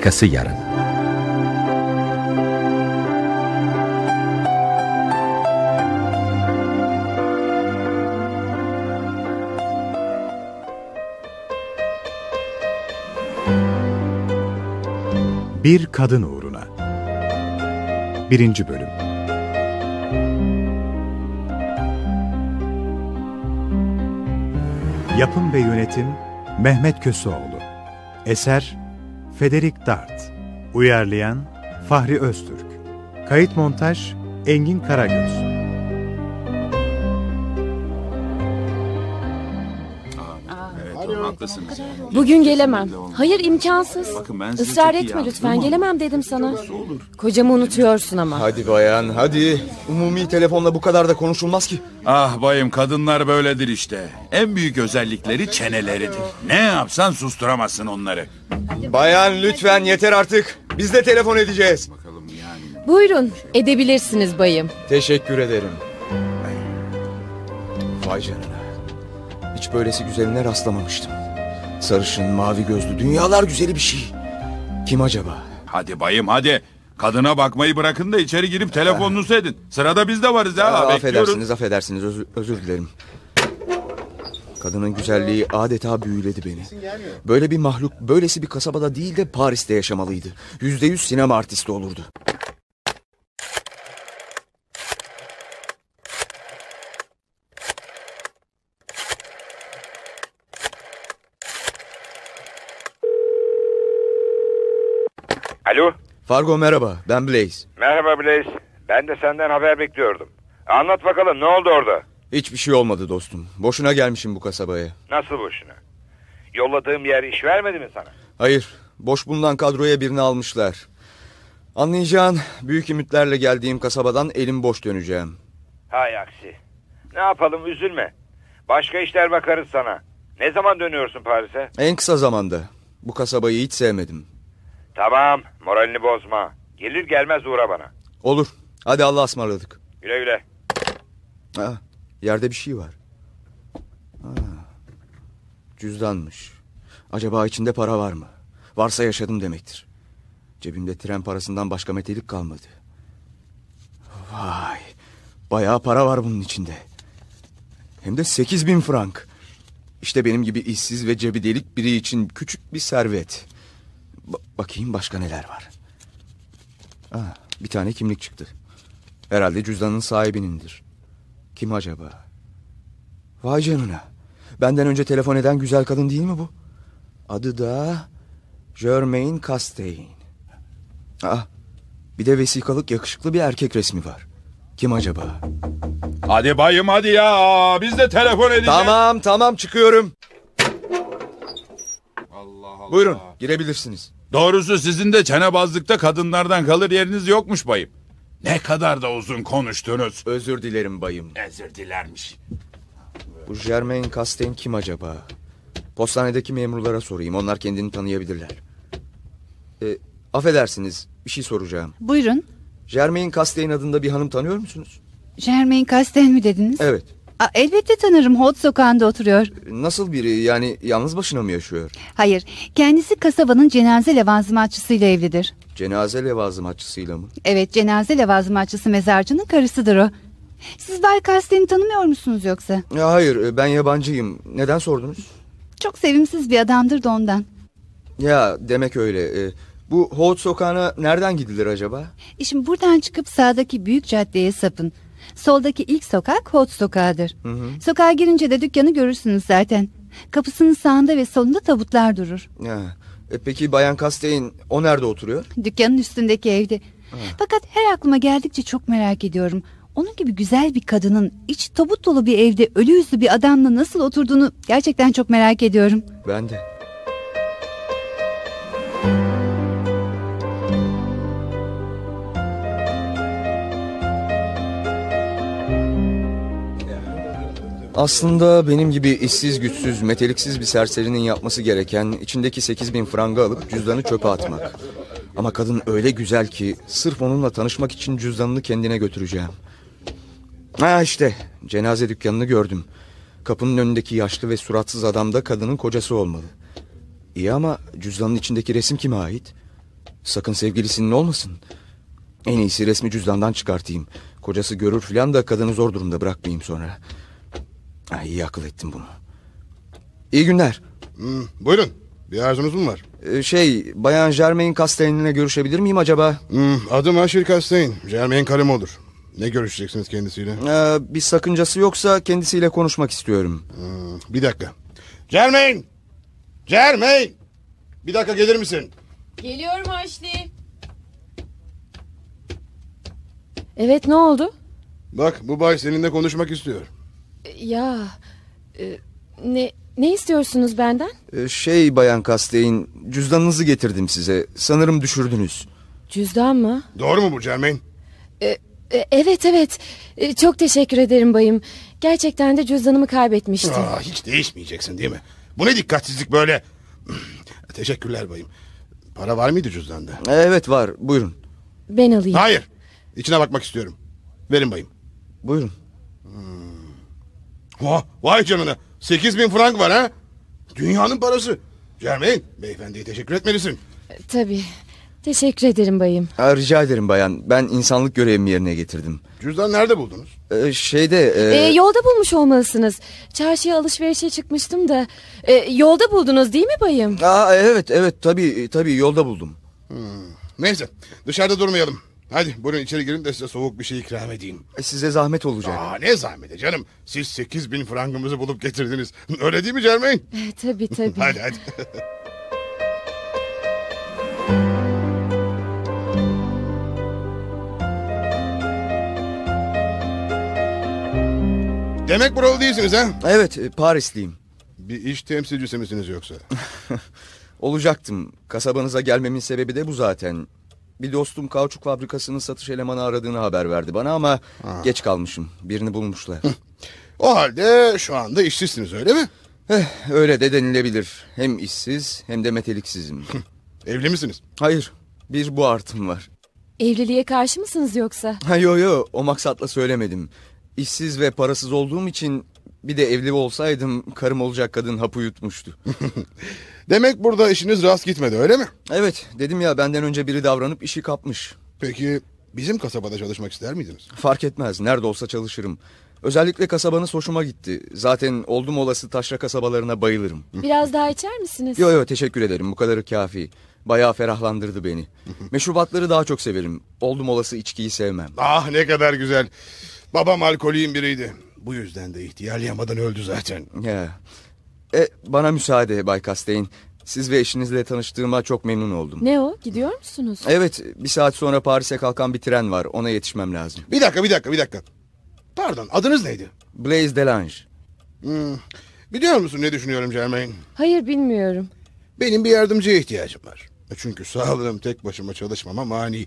Arkası yarın. Bir Kadın Uğruna Birinci Bölüm Yapım ve Yönetim Mehmet Köseoğlu Eser Federik Dart Uyarlayan Fahri Öztürk Kayıt Montaj Engin Karagöz haklısınız. Bugün gelemem. Hayır imkansız. Bakın Israr etme lütfen gelemem dedim sana. Kocamı unutuyorsun ama. Hadi bayan hadi. Umumi telefonla bu kadar da konuşulmaz ki. Ah bayım kadınlar böyledir işte. En büyük özellikleri çeneleridir. Ne yapsan susturamazsın onları. Bayan lütfen yeter artık. Biz de telefon edeceğiz. Buyurun edebilirsiniz bayım. Teşekkür ederim. Vay canına. Hiç böylesi güzeline rastlamamıştım. Sarışın, mavi gözlü, dünyalar güzeli bir şey. Kim acaba? Hadi bayım hadi. Kadına bakmayı bırakın da içeri girip telefonunuzu ah. edin. Sırada biz de varız ya. Aa, ah, affedersiniz, affedersiniz. Özür, özür dilerim. Kadının güzelliği adeta büyüledi beni. Böyle bir mahluk, böylesi bir kasabada değil de Paris'te yaşamalıydı. Yüzde yüz sinema artisti olurdu. Alo. Fargo merhaba ben Blaze. Merhaba Blaze. Ben de senden haber bekliyordum. Anlat bakalım ne oldu orada? Hiçbir şey olmadı dostum. Boşuna gelmişim bu kasabaya. Nasıl boşuna? Yolladığım yer iş vermedi mi sana? Hayır. Boş bulunan kadroya birini almışlar. Anlayacağın büyük ümitlerle geldiğim kasabadan elim boş döneceğim. Hay aksi. Ne yapalım üzülme. Başka işler bakarız sana. Ne zaman dönüyorsun Paris'e? En kısa zamanda. Bu kasabayı hiç sevmedim. Tamam moralini bozma. Gelir gelmez uğra bana. Olur. Hadi Allah'a ısmarladık. Güle güle. Aa, yerde bir şey var. Aa, cüzdanmış. Acaba içinde para var mı? Varsa yaşadım demektir. Cebimde tren parasından başka metelik kalmadı. Vay. Bayağı para var bunun içinde. Hem de sekiz bin frank. İşte benim gibi işsiz ve cebi delik biri için küçük bir servet. Ba- bakayım başka neler var. Aa, bir tane kimlik çıktı. Herhalde cüzdanın sahibinindir. Kim acaba? Vay canına. Benden önce telefon eden güzel kadın değil mi bu? Adı da Germain Castain. Aa, ah, bir de vesikalık yakışıklı bir erkek resmi var. Kim acaba? Hadi bayım hadi ya. Biz de telefon edeceğiz. Tamam tamam çıkıyorum. Buyurun girebilirsiniz. Doğrusu sizin de çenebazlıkta kadınlardan kalır yeriniz yokmuş bayım. Ne kadar da uzun konuştunuz. Özür dilerim bayım. Özür dilermiş. Bu Germain Castain kim acaba? Postanedeki memurlara sorayım. Onlar kendini tanıyabilirler. E, affedersiniz bir şey soracağım. Buyurun. Germain Castain adında bir hanım tanıyor musunuz? Germain Castain mi dediniz? Evet elbette tanırım. Hot sokağında oturuyor. Nasıl biri? Yani yalnız başına mı yaşıyor? Hayır. Kendisi kasabanın cenaze levazımatçısıyla evlidir. Cenaze levazımatçısıyla mı? Evet cenaze levazımatçısı mezarcının karısıdır o. Siz Bay Kasten'i tanımıyor musunuz yoksa? Ya hayır e, ben yabancıyım. Neden sordunuz? Çok sevimsiz bir adamdır da ondan. Ya demek öyle. E, bu Hot sokağına nereden gidilir acaba? E şimdi buradan çıkıp sağdaki büyük caddeye sapın. Soldaki ilk sokak Hot Sokağı'dır. Hı hı. Sokağa girince de dükkanı görürsünüz zaten. Kapısının sağında ve solunda tabutlar durur. Ha. E peki Bayan Kasteyin o nerede oturuyor? Dükkanın üstündeki evde. Ha. Fakat her aklıma geldikçe çok merak ediyorum. Onun gibi güzel bir kadının iç tabut dolu bir evde ölü yüzlü bir adamla nasıl oturduğunu gerçekten çok merak ediyorum. Ben de. Aslında benim gibi işsiz güçsüz, meteliksiz bir serserinin yapması gereken içindeki 8 bin franga alıp cüzdanı çöpe atmak. Ama kadın öyle güzel ki sırf onunla tanışmak için cüzdanını kendine götüreceğim. Ha işte cenaze dükkanını gördüm. Kapının önündeki yaşlı ve suratsız adam da kadının kocası olmalı. İyi ama cüzdanın içindeki resim kime ait? Sakın sevgilisinin olmasın. En iyisi resmi cüzdandan çıkartayım. Kocası görür filan da kadını zor durumda bırakmayayım sonra.'' İyi akıl ettin bunu. İyi günler. Hmm, buyurun. Bir arzunuz mu var? Ee, şey, Bayan Germain Castaing'le görüşebilir miyim acaba? Hmm, adım Aşil Castaing. Germain karım olur. Ne görüşeceksiniz kendisiyle? Ee, bir sakıncası yoksa kendisiyle konuşmak istiyorum. Hmm, bir dakika. Germain! Germain! Bir dakika gelir misin? Geliyorum Aşli. Evet ne oldu? Bak bu bay seninle konuşmak istiyor. Ya e, ne ne istiyorsunuz benden? Ee, şey Bayan Kasteyin cüzdanınızı getirdim size. Sanırım düşürdünüz. Cüzdan mı? Doğru mu bu Cermen? Ee, e, evet evet. Ee, çok teşekkür ederim bayım. Gerçekten de cüzdanımı kaybetmiştim. Aa, hiç değişmeyeceksin değil mi? Bu ne dikkatsizlik böyle? Teşekkürler bayım. Para var mıydı cüzdanda? E, evet var buyurun. Ben alayım. Hayır. İçine bakmak istiyorum. Verin bayım. Buyurun. Hmm vay canına. Sekiz bin frank var ha. Dünyanın parası. Germain beyefendiye teşekkür etmelisin. E, tabii. Teşekkür ederim bayım. rica ederim bayan. Ben insanlık görevimi yerine getirdim. Cüzdan nerede buldunuz? Ee, şeyde... E... Ee, yolda bulmuş olmalısınız. Çarşıya alışverişe çıkmıştım da. Ee, yolda buldunuz değil mi bayım? Aa, evet evet tabii, tabii yolda buldum. Hmm. Neyse dışarıda durmayalım. Hadi buyurun içeri girin de size soğuk bir şey ikram edeyim. E, size zahmet olacak. Aa, ne zahmeti canım. Siz 8 bin frangımızı bulup getirdiniz. Öyle değil mi Cermen? E, tabii tabii. hadi hadi. Demek buralı değilsiniz ha? Evet e, Parisliyim. Bir iş temsilcisi misiniz yoksa? Olacaktım. Kasabanıza gelmemin sebebi de bu zaten. Bir dostum kauçuk fabrikasının satış elemanı aradığını haber verdi bana ama ha. geç kalmışım. Birini bulmuşlar. o halde şu anda işsizsiniz öyle mi? Eh, öyle de denilebilir. Hem işsiz hem de meteliksizim. Evli misiniz? Hayır. Bir bu artım var. Evliliğe karşı mısınız yoksa? Ha yo yo o maksatla söylemedim. İşsiz ve parasız olduğum için bir de evli olsaydım karım olacak kadın hapı yutmuştu. Demek burada işiniz rast gitmedi öyle mi? Evet dedim ya benden önce biri davranıp işi kapmış. Peki bizim kasabada çalışmak ister miydiniz? Fark etmez nerede olsa çalışırım. Özellikle kasabanın hoşuma gitti. Zaten oldum olası taşra kasabalarına bayılırım. Biraz daha içer misiniz? Yok yok teşekkür ederim bu kadarı kafi. Bayağı ferahlandırdı beni. Meşrubatları daha çok severim. Oldum olası içkiyi sevmem. Ah ne kadar güzel. Babam alkolüyüm biriydi. Bu yüzden de ihtiyarlayamadan öldü zaten. Ya. E, bana müsaade Bay Kasteyn. Siz ve eşinizle tanıştığıma çok memnun oldum. Ne o? Gidiyor musunuz? Evet, bir saat sonra Paris'e kalkan bir tren var. Ona yetişmem lazım. Bir dakika, bir dakika, bir dakika. Pardon, adınız neydi? Blaise Delange. Hmm, biliyor musun ne düşünüyorum Germain? Hayır, bilmiyorum. Benim bir yardımcıya ihtiyacım var. E, çünkü sağlığım tek başıma çalışmama mani.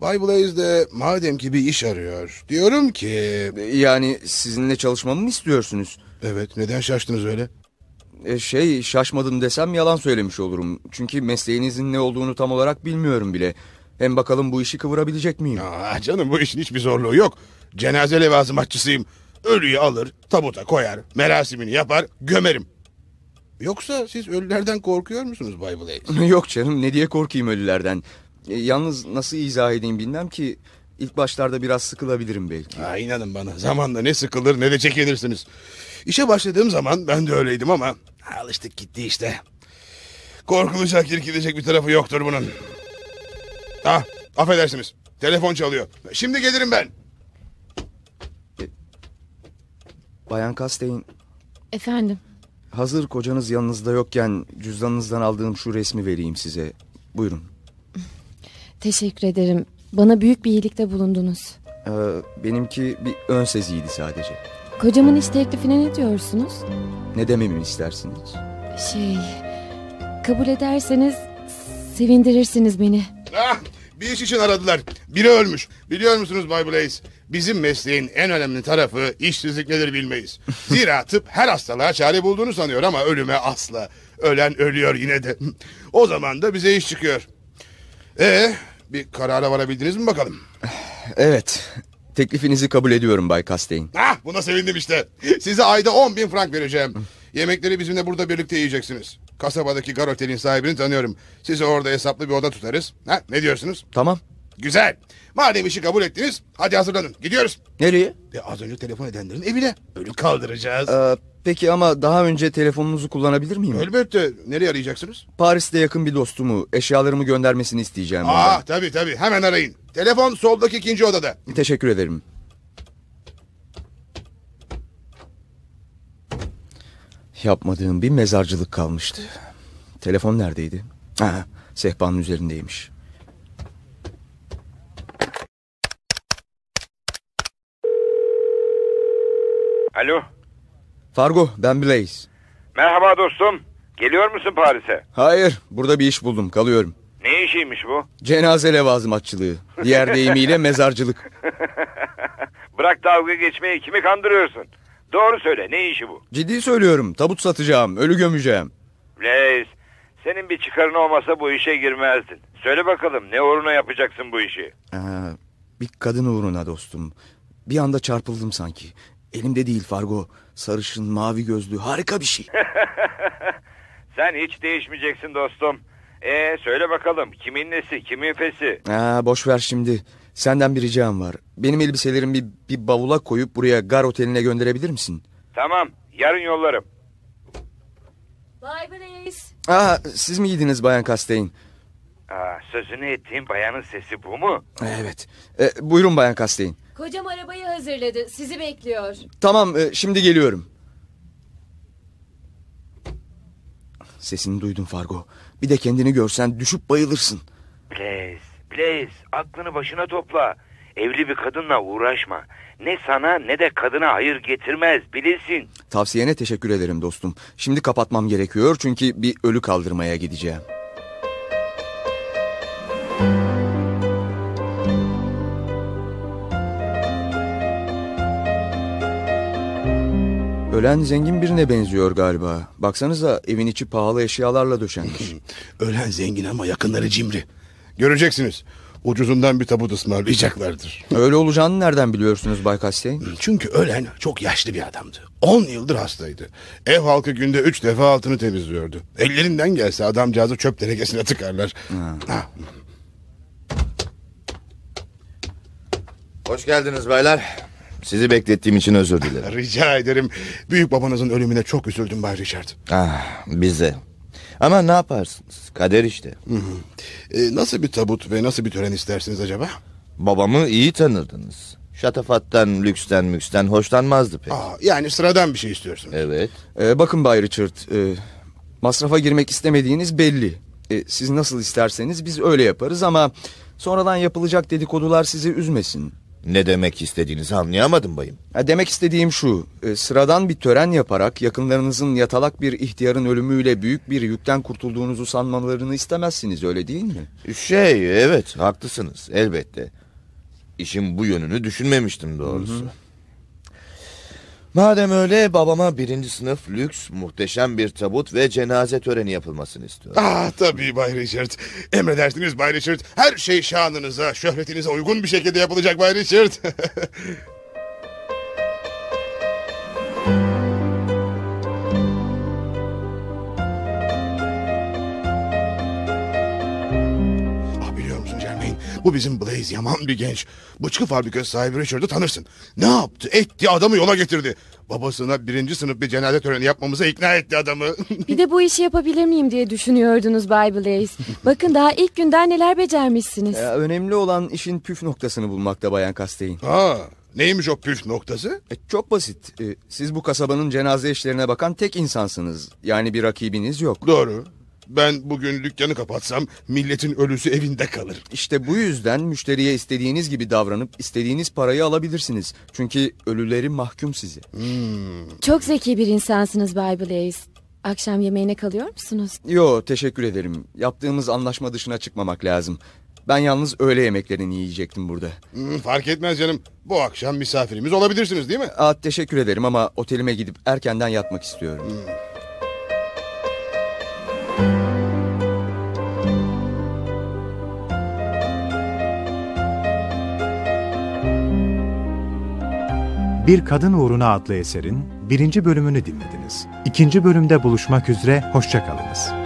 Bay Blaze de madem ki bir iş arıyor. Diyorum ki... Yani sizinle çalışmamı mı istiyorsunuz? Evet, neden şaştınız öyle? E, şey şaşmadım desem yalan söylemiş olurum. Çünkü mesleğinizin ne olduğunu tam olarak bilmiyorum bile. Hem bakalım bu işi kıvırabilecek miyim? Aa, canım bu işin hiçbir zorluğu yok. Cenaze levazım levazımatçısıyım. Ölüyü alır, tabuta koyar, merasimini yapar, gömerim. Yoksa siz ölülerden korkuyor musunuz Bay Blake? Yok canım ne diye korkayım ölülerden. E, yalnız nasıl izah edeyim bilmem ki İlk başlarda biraz sıkılabilirim belki. Ha, inanın bana zamanla ne sıkılır ne de çekilirsiniz. İşe başladığım zaman ben de öyleydim ama alıştık gitti işte. Korkulacak, irkilecek bir tarafı yoktur bunun. ha affedersiniz. Telefon çalıyor. Şimdi gelirim ben. Bayan Kasteyin, Efendim. hazır kocanız yanınızda yokken cüzdanınızdan aldığım şu resmi vereyim size. Buyurun. Teşekkür ederim. Bana büyük bir iyilikte bulundunuz. Ee, benimki bir ön seziydi sadece. Kocamın iş teklifine ne diyorsunuz? Ne dememi istersiniz? Şey, kabul ederseniz sevindirirsiniz beni. Ah, bir iş için aradılar. Biri ölmüş. Biliyor musunuz Bay Blaze? Bizim mesleğin en önemli tarafı işsizlik nedir bilmeyiz. Zira tıp her hastalığa çare bulduğunu sanıyor ama ölüme asla. Ölen ölüyor yine de. O zaman da bize iş çıkıyor. Ee, bir karara varabildiniz mi bakalım? Evet, Teklifinizi kabul ediyorum Bay Castaigne. Ah, buna sevindim işte. Size ayda on bin frank vereceğim. Yemekleri bizimle burada birlikte yiyeceksiniz. Kasabadaki garotelin sahibini tanıyorum. Size orada hesaplı bir oda tutarız. Ha, ne diyorsunuz? Tamam Güzel. Madem işi kabul ettiniz hadi hazırlanın. Gidiyoruz. Nereye? E, az önce telefon edenlerin evine. Ölü kaldıracağız. Ee, peki ama daha önce telefonunuzu kullanabilir miyim? Elbette. Nereye arayacaksınız? Paris'te yakın bir dostumu eşyalarımı göndermesini isteyeceğim. Aa ah, ondan. tabii tabii hemen arayın. Telefon soldaki ikinci odada. Teşekkür ederim. Yapmadığım bir mezarcılık kalmıştı. Telefon neredeydi? Ha, sehpanın üzerindeymiş. Alo. Fargo ben Blaze. Merhaba dostum. Geliyor musun Paris'e? Hayır burada bir iş buldum kalıyorum. Ne işiymiş bu? Cenaze levazımatçılığı. Diğer deyimiyle mezarcılık. Bırak dalga geçmeyi kimi kandırıyorsun? Doğru söyle ne işi bu? Ciddi söylüyorum tabut satacağım ölü gömeceğim. Blaze senin bir çıkarın olmasa bu işe girmezdin. Söyle bakalım ne uğruna yapacaksın bu işi? Ee, bir kadın uğruna dostum. Bir anda çarpıldım sanki. Elimde değil Fargo. Sarışın, mavi gözlü harika bir şey. Sen hiç değişmeyeceksin dostum. Ee söyle bakalım kimin nesi kimin fesi? Aa, boş ver şimdi. Senden bir ricam var. Benim elbiselerimi bir, bir bavula koyup buraya gar oteline gönderebilir misin? Tamam yarın yollarım. Bay Blaze. Aa, siz mi giydiniz Bayan Kasteyn? Aa, sözünü ettiğin bayanın sesi bu mu? Evet. Ee, buyurun bayan Kasteyin. Kocam arabayı hazırladı. Sizi bekliyor. Tamam e, şimdi geliyorum. Sesini duydun Fargo. Bir de kendini görsen düşüp bayılırsın. Blaze, Blaze aklını başına topla. Evli bir kadınla uğraşma. Ne sana ne de kadına hayır getirmez bilirsin. Tavsiyene teşekkür ederim dostum. Şimdi kapatmam gerekiyor çünkü bir ölü kaldırmaya gideceğim. Ölen zengin birine benziyor galiba. Baksanıza evin içi pahalı eşyalarla döşenmiş. Ölen zengin ama yakınları cimri. Göreceksiniz. Ucuzundan bir tabut ısmarlayacaklardır. Öyle olacağını nereden biliyorsunuz Bay Kastey? Hmm, çünkü ölen çok yaşlı bir adamdı. On yıldır hastaydı. Ev halkı günde üç defa altını temizliyordu. Ellerinden gelse adamcağızı çöp tenekesine tıkarlar. Ha. Ha. Hoş geldiniz baylar. Sizi beklettiğim için özür dilerim. Rica ederim. Büyük babanızın ölümüne çok üzüldüm Bay Richard. Ah, bize. Ama ne yaparsınız? Kader işte. Hı hı. E, nasıl bir tabut ve nasıl bir tören istersiniz acaba? Babamı iyi tanırdınız. Şatafattan, lüksten, müksten hoşlanmazdı pek. Aa, yani sıradan bir şey istiyorsunuz. Evet. Ee, bakın Bay Richard, e, masrafa girmek istemediğiniz belli. E, siz nasıl isterseniz biz öyle yaparız ama... ...sonradan yapılacak dedikodular sizi üzmesin. Ne demek istediğinizi anlayamadım bayım. Ha, demek istediğim şu. E, sıradan bir tören yaparak yakınlarınızın yatalak bir ihtiyarın ölümüyle büyük bir yükten kurtulduğunuzu sanmalarını istemezsiniz öyle değil mi? Şey evet haklısınız elbette. İşin bu yönünü düşünmemiştim doğrusu. Hı hı. Madem öyle babama birinci sınıf lüks, muhteşem bir tabut ve cenaze töreni yapılmasını istiyorum. Ah tabii Bay Richard. Emredersiniz Bay Richard. Her şey şanınıza, şöhretinize uygun bir şekilde yapılacak Bay Richard. Bu bizim Blaze yaman bir genç. Bıçkı fabrikası sahibi Richard'ı tanırsın. Ne yaptı? Etti adamı yola getirdi. Babasına birinci sınıf bir cenaze töreni yapmamıza ikna etti adamı. bir de bu işi yapabilir miyim diye düşünüyordunuz Bay Blaze. Bakın daha ilk günden neler becermişsiniz. Ee, önemli olan işin püf noktasını bulmakta Bayan Kasteyin. Ha, Neymiş o püf noktası? E, çok basit. E, siz bu kasabanın cenaze işlerine bakan tek insansınız. Yani bir rakibiniz yok. Doğru. Ben bugün dükkanı kapatsam milletin ölüsü evinde kalır. İşte bu yüzden müşteriye istediğiniz gibi davranıp istediğiniz parayı alabilirsiniz. Çünkü ölüleri mahkum sizi. Hmm. Çok zeki bir insansınız Bay Blaze. Akşam yemeğine kalıyor musunuz? Yo teşekkür ederim. Yaptığımız anlaşma dışına çıkmamak lazım. Ben yalnız öğle yemeklerini yiyecektim burada. Hmm, fark etmez canım. Bu akşam misafirimiz olabilirsiniz değil mi? Aa, teşekkür ederim ama otelime gidip erkenden yatmak istiyorum. Hmm. Bir Kadın Uğruna adlı eserin birinci bölümünü dinlediniz. İkinci bölümde buluşmak üzere, hoşçakalınız.